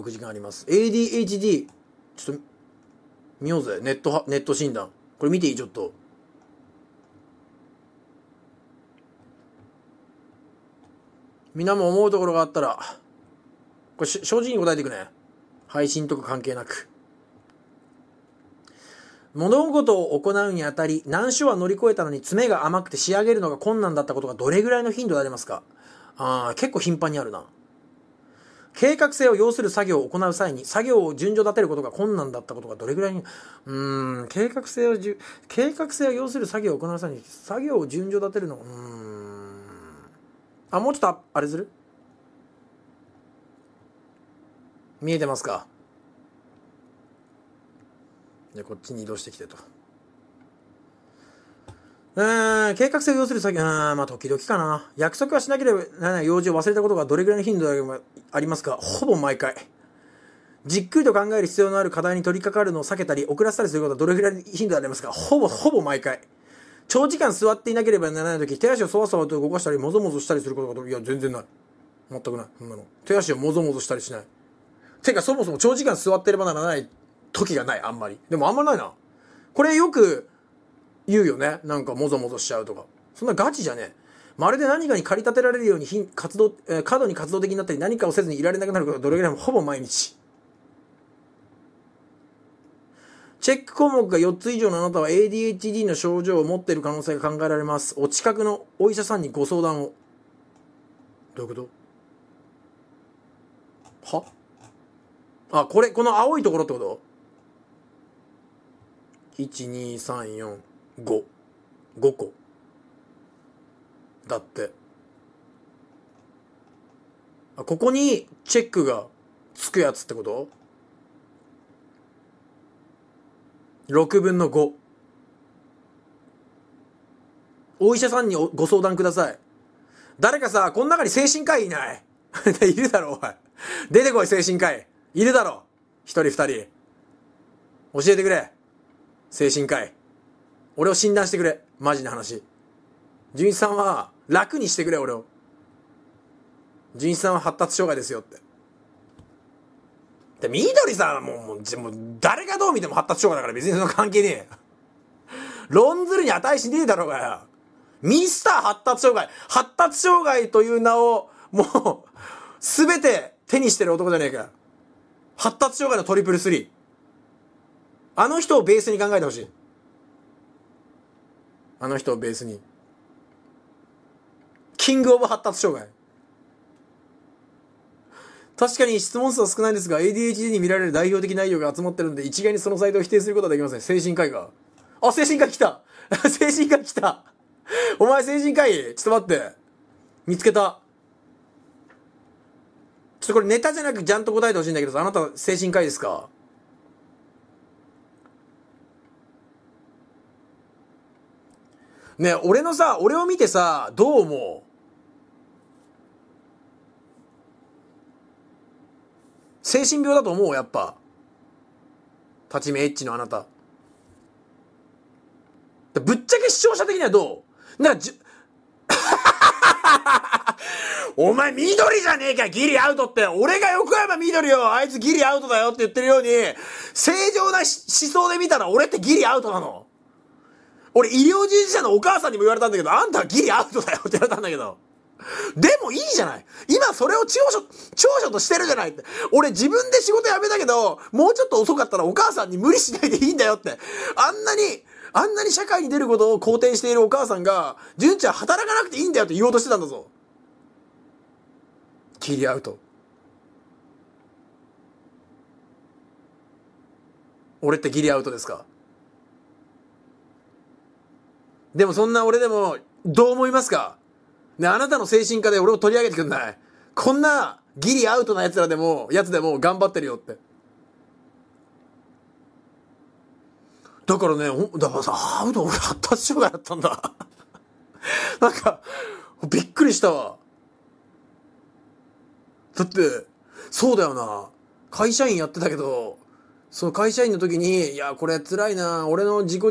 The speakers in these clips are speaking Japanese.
6時間あります ADHD ちょっと見ようぜネットネット診断これ見ていいちょっと皆も思うところがあったらこれ正直に答えてくね配信とか関係なく物事を行うにあたり難所は乗り越えたのに爪が甘くて仕上げるのが困難だったことがどれぐらいの頻度でありますかああ結構頻繁にあるな計画性を要する作業を行う際に作業を順序立てることが困難だったことがどれぐらいにうん計画性を計画性を要する作業を行う際に作業を順序立てるのうんあもうちょっとあれする見えてますかじゃあこっちに移動してきてと。えー、計画性を要する詐欺、あまあ、時々かな。約束はしなければならない用事を忘れたことがどれくらいの頻度でありますかほぼ毎回。じっくりと考える必要のある課題に取り掛かるのを避けたり、遅らせたりすることはどれくらいの頻度でありますかほぼ、ほぼ毎回。長時間座っていなければならないとき、手足をそわそわと動かしたり、もぞもぞしたりすることが、いや、全然ない。全くない。そんなの。手足をもぞもぞしたりしない。てか、そもそも長時間座ってればならない時がない、あんまり。でもあんまないな。これよく、言うよね。なんかもぞもぞしちゃうとか。そんなガチじゃねえ。まるで何かに駆り立てられるように活動、えー、過度に活動的になったり何かをせずにいられなくなることはどれぐらいもほぼ毎日。チェック項目が4つ以上のあなたは ADHD の症状を持っている可能性が考えられます。お近くのお医者さんにご相談を。どういうことはあ、これ、この青いところってこと ?1、2、3、4。5 5個だってあここにチェックがつくやつってこと ?6 分の5お医者さんにご相談ください誰かさこの中に精神科医いない いるだろおい出てこい精神科医いるだろ一人二人教えてくれ精神科医俺を診断してくれ。マジな話。純一さんは楽にしてくれ、俺を。純一さんは発達障害ですよって。で、緑さんもう、もう、もう誰がどう見ても発達障害だから別にその関係ねえ。論ずるに値しねえだろうがよ。ミスター発達障害。発達障害という名を、もう、すべて手にしてる男じゃねえか。発達障害のトリプルスリー。あの人をベースに考えてほしい。あの人をベースにキングオブ発達障害確かに質問数は少ないですが ADHD に見られる代表的内容が集まってるんで一概にそのサイトを否定することはできません精神科医があ精神科医来た 精神科医来たお前精神科医ちょっと待って見つけたちょっとこれネタじゃなくちゃんと答えてほしいんだけどあなた精神科医ですかね俺のさ、俺を見てさ、どう思う精神病だと思うやっぱ。立ち目エッチのあなた。ぶっちゃけ視聴者的にはどうなんかじ、お前緑じゃねえかギリアウトって俺が横山緑よあいつギリアウトだよって言ってるように正常な思想で見たら俺ってギリアウトなの俺医療従事者のお母さんにも言われたんだけど、あんたはギリアウトだよって言われたんだけど。でもいいじゃない今それを長所、長所としてるじゃないって。俺自分で仕事辞めたけど、もうちょっと遅かったらお母さんに無理しないでいいんだよって。あんなに、あんなに社会に出ることを肯定しているお母さんが、純ちゃん働かなくていいんだよって言おうとしてたんだぞ。ギリアウト。俺ってギリアウトですかでもそんな俺でも、どう思いますかね、あなたの精神科で俺を取り上げてくんないこんなギリアウトな奴らでも、奴でも頑張ってるよって。だからね、だからさ、アウト俺発達障害だったんだ。なんか、びっくりしたわ。だって、そうだよな。会社員やってたけど、その会社員の時に、いや、これ辛いな。俺の自己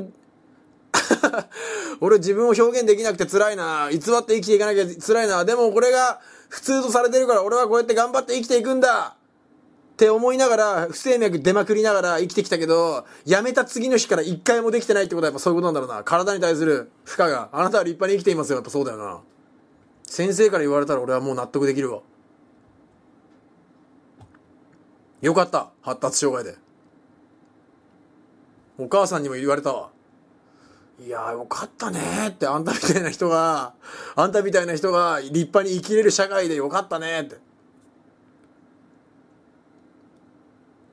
俺自分を表現できなくて辛いな。偽って生きていかなきゃ辛いな。でもこれが普通とされてるから俺はこうやって頑張って生きていくんだって思いながら、不整脈出まくりながら生きてきたけど、やめた次の日から一回もできてないってことはやっぱそういうことなんだろうな。体に対する負荷が。あなたは立派に生きていますよ。やっぱそうだよな。先生から言われたら俺はもう納得できるわ。よかった。発達障害で。お母さんにも言われたわ。いやよかったねって、あんたみたいな人が、あんたみたいな人が立派に生きれる社会でよかったねって。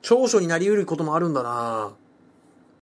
長所になりうることもあるんだな